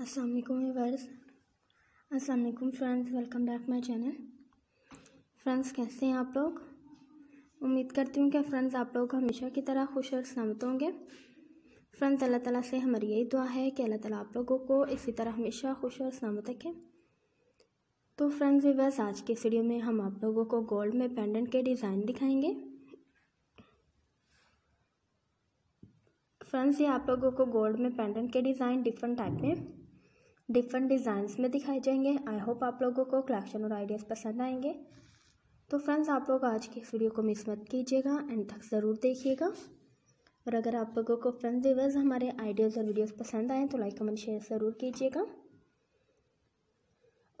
असलकुम वालेकुम असलकुम friends welcome back my channel friends कैसे हैं आप लोग उम्मीद करती हूँ कि फ्रेंड्स आप लोग हमेशा की तरह खुश और सलामत होंगे फ्रेंड्स अल्लाह ताला से हमारी यही दुआ है कि अल्लाह ताला आप लोगों को इसी तरह हमेशा खुश और सलामत रखें तो फ्रेंड्स वीवर्स आज की वीडियो में हम आप लोगों को गोल्ड में पेंडेंट के डिज़ाइन दिखाएंगे फ्रेंड्स ये आप लोगों को गोल्ड में पेंडेंट के डिज़ाइन डिफरेंट टाइप में डिफरेंट डिज़ाइंस में दिखाए जाएंगे आई होप आप लोगों को कलेक्शन और आइडियाज़ पसंद आएंगे तो फ्रेंड्स आप लोग आज की इस वीडियो को मिस मत कीजिएगा एंड तक ज़रूर देखिएगा और अगर आप लोगों को फ्रेंड्स व्यूवर्स हमारे आइडियाज़ और वीडियोस पसंद आएँ तो लाइक कमेंट शेयर ज़रूर कीजिएगा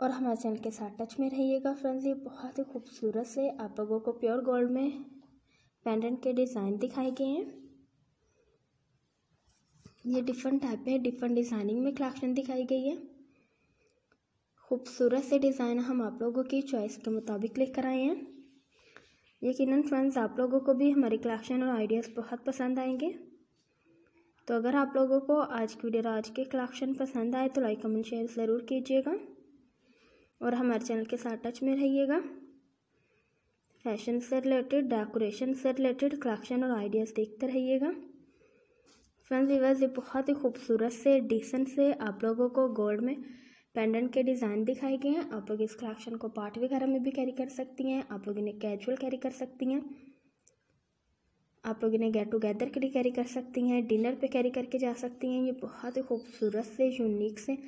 और हमारे चैनल के साथ टच में रहिएगा फ्रेंड्स ये बहुत ही खूबसूरत से आप लोगों को प्योर गोल्ड में पेंडेंट के डिज़ाइन दिखाए गए हैं ये डिफरेंट टाइप है डिफरेंट डिज़ाइनिंग में कलेक्शन दिखाई गई है खूबसूरत से डिज़ाइन हम आप लोगों की चॉइस के मुताबिक कर आए हैं यकीन फ्रेंड्स आप लोगों को भी हमारी कलेक्शन और आइडियाज़ बहुत पसंद आएंगे तो अगर आप लोगों को आज की वीडियो आज के कलेक्शन पसंद आए तो लाइक कमेंट शेयर ज़रूर कीजिएगा और हमारे चैनल के साथ टच में रहिएगा फैशन से रिलेटेड डेकोरेशन से रिलेटेड कलेक्शन और आइडियाज़ देखते रहिएगा फ्रेंड्स ये बहुत ही खूबसूरत से डिसेंट से आप लोगों को गोल्ड में पेंडेंट के डिज़ाइन दिखाए गए हैं आप लोग इस कलेक्शन को पार्टी वगैरह में भी कैरी कर सकती हैं आप लोग इन्हें कैजुअल कैरी कर सकती हैं आप लोग इन्हें गेट टुगेदर के लिए कैरी कर सकती हैं डिनर पे कैरी करके जा सकती हैं ये बहुत ही खूबसूरत से यूनिक से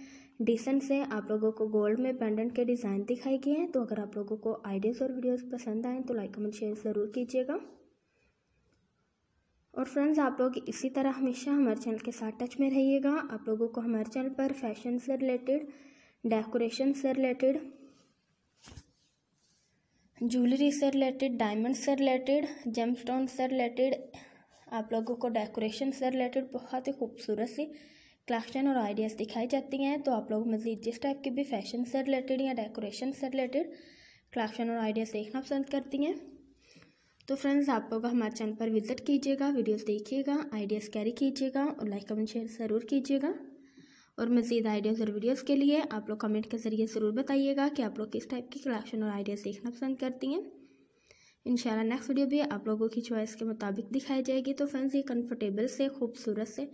डिसेंट से आप लोगों को गोल्ड में पेंडेंट के डिज़ाइन दिखाए गए हैं तो अगर आप लोगों को आइडियाज़ और वीडियोज़ पसंद आएँ तो लाइक कमेंट शेयर ज़रूर कीजिएगा और फ्रेंड्स आप लोग इसी तरह हमेशा हमारे चैनल के साथ टच में रहिएगा आप लोगों को हमारे चैनल पर फैशन से रिलेटेड डेकोरेशन से रिलेटेड ज्वेलरी से रिलेटेड डायमंड से रिलेटेड जेम स्टोन से रिलेटेड आप लोगों को डेकोरेशन से रिलेटेड बहुत ही खूबसूरत सी कलेक्शन और आइडियाज़ दिखाई जाती हैं तो आप लोग मज़ीद जिस टाइप के भी फैशन से रिलेटेड या डेकोरेशन से रिलेटेड क्लासन और आइडियाज़ देखना पसंद करती हैं तो फ्रेंड्स आप लोग हमारे चैनल पर विजिट कीजिएगा वीडियोस देखिएगा आइडियाज़ कैरी कीजिएगा और लाइक कमेंट शेयर ज़रूर कीजिएगा और मज़ीद आइडियाज़ और वीडियोस के लिए आप लोग कमेंट के ज़रिए ज़रूर बताइएगा कि आप लोग किस टाइप की कलेक्शन और आइडियाज़ देखना पसंद करती हैं इंशाल्लाह नेक्स्ट वीडियो भी आप लोगों की चॉइस के मुताबिक दिखाई जाएगी तो फ्रेंड्स ये कंफर्टेबल से खूबसूरत से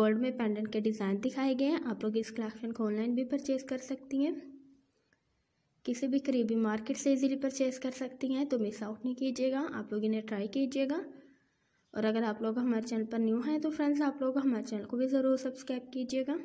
गोल्ड में पेंडेंट के डिज़ाइन दिखाए गए हैं आप लोग इस कलेक्शन को ऑनलाइन भी परचेज़ कर सकती हैं किसी भी करीबी मार्केट से इजीली परचेज़ कर सकती हैं तो मिस आउट नहीं कीजिएगा आप लोग इन्हें ट्राई कीजिएगा और अगर आप लोग हमारे चैनल पर न्यू हैं तो फ्रेंड्स आप लोग हमारे चैनल को भी ज़रूर सब्सक्राइब कीजिएगा